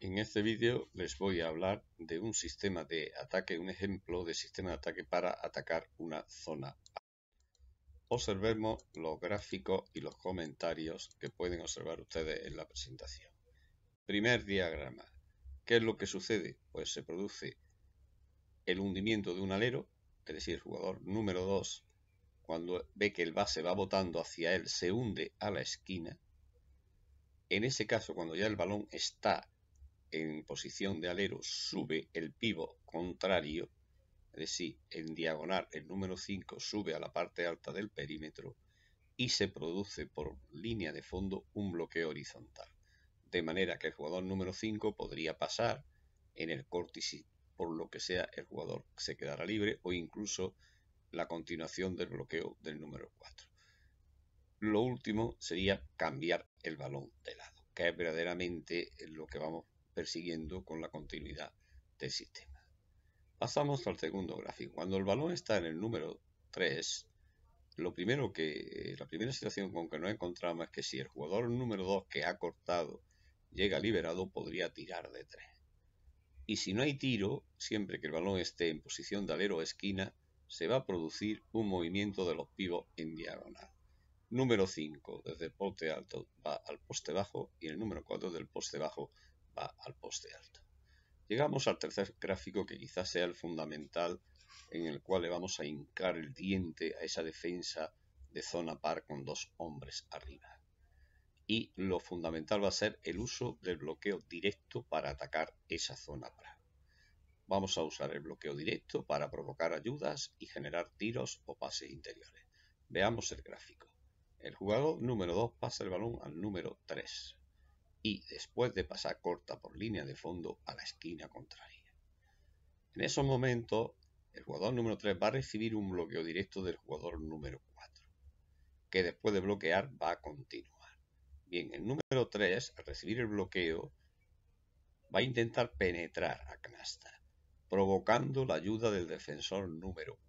En este vídeo les voy a hablar de un sistema de ataque, un ejemplo de sistema de ataque para atacar una zona. A. Observemos los gráficos y los comentarios que pueden observar ustedes en la presentación. Primer diagrama. ¿Qué es lo que sucede? Pues se produce el hundimiento de un alero, es decir, el jugador número 2, cuando ve que el base va botando hacia él, se hunde a la esquina. En ese caso, cuando ya el balón está en posición de alero sube el pivo contrario, es decir, en diagonal el número 5 sube a la parte alta del perímetro y se produce por línea de fondo un bloqueo horizontal. De manera que el jugador número 5 podría pasar en el córtice, por lo que sea el jugador se quedará libre o incluso la continuación del bloqueo del número 4. Lo último sería cambiar el balón de lado, que es verdaderamente lo que vamos persiguiendo con la continuidad del sistema. Pasamos al segundo gráfico. Cuando el balón está en el número 3, lo primero que, eh, la primera situación con que nos encontramos es que si el jugador número 2 que ha cortado llega liberado, podría tirar de 3. Y si no hay tiro, siempre que el balón esté en posición de alero o esquina, se va a producir un movimiento de los pivos en diagonal. Número 5 desde el poste alto va al poste bajo y el número 4 del poste bajo al poste alto. Llegamos al tercer gráfico que quizás sea el fundamental en el cual le vamos a hincar el diente a esa defensa de zona par con dos hombres arriba. Y lo fundamental va a ser el uso del bloqueo directo para atacar esa zona par. Vamos a usar el bloqueo directo para provocar ayudas y generar tiros o pases interiores. Veamos el gráfico. El jugador número 2 pasa el balón al número 3 y después de pasar corta por línea de fondo a la esquina contraria. En esos momentos, el jugador número 3 va a recibir un bloqueo directo del jugador número 4, que después de bloquear va a continuar. Bien, el número 3, al recibir el bloqueo, va a intentar penetrar a canasta, provocando la ayuda del defensor número 1.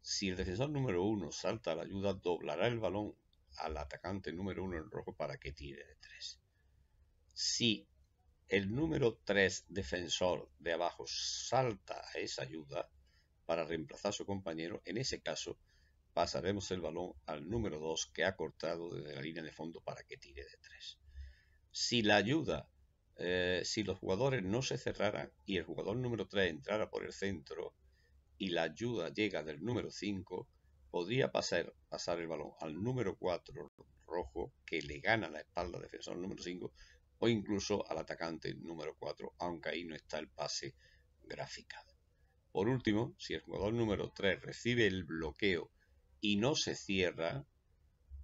Si el defensor número 1 salta la ayuda, doblará el balón al atacante número 1 en rojo para que tire de 3. Si el número 3 defensor de abajo salta a esa ayuda para reemplazar a su compañero, en ese caso pasaremos el balón al número 2 que ha cortado desde la línea de fondo para que tire de 3. Si la ayuda, eh, si los jugadores no se cerraran y el jugador número 3 entrara por el centro y la ayuda llega del número 5, podría pasar, pasar el balón al número 4 rojo que le gana la espalda al defensor número 5 o incluso al atacante número 4, aunque ahí no está el pase graficado. Por último, si el jugador número 3 recibe el bloqueo y no se cierra,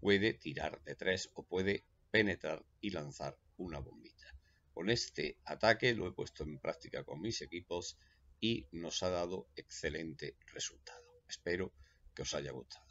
puede tirar de 3 o puede penetrar y lanzar una bombita. Con este ataque lo he puesto en práctica con mis equipos y nos ha dado excelente resultado. Espero que os haya gustado.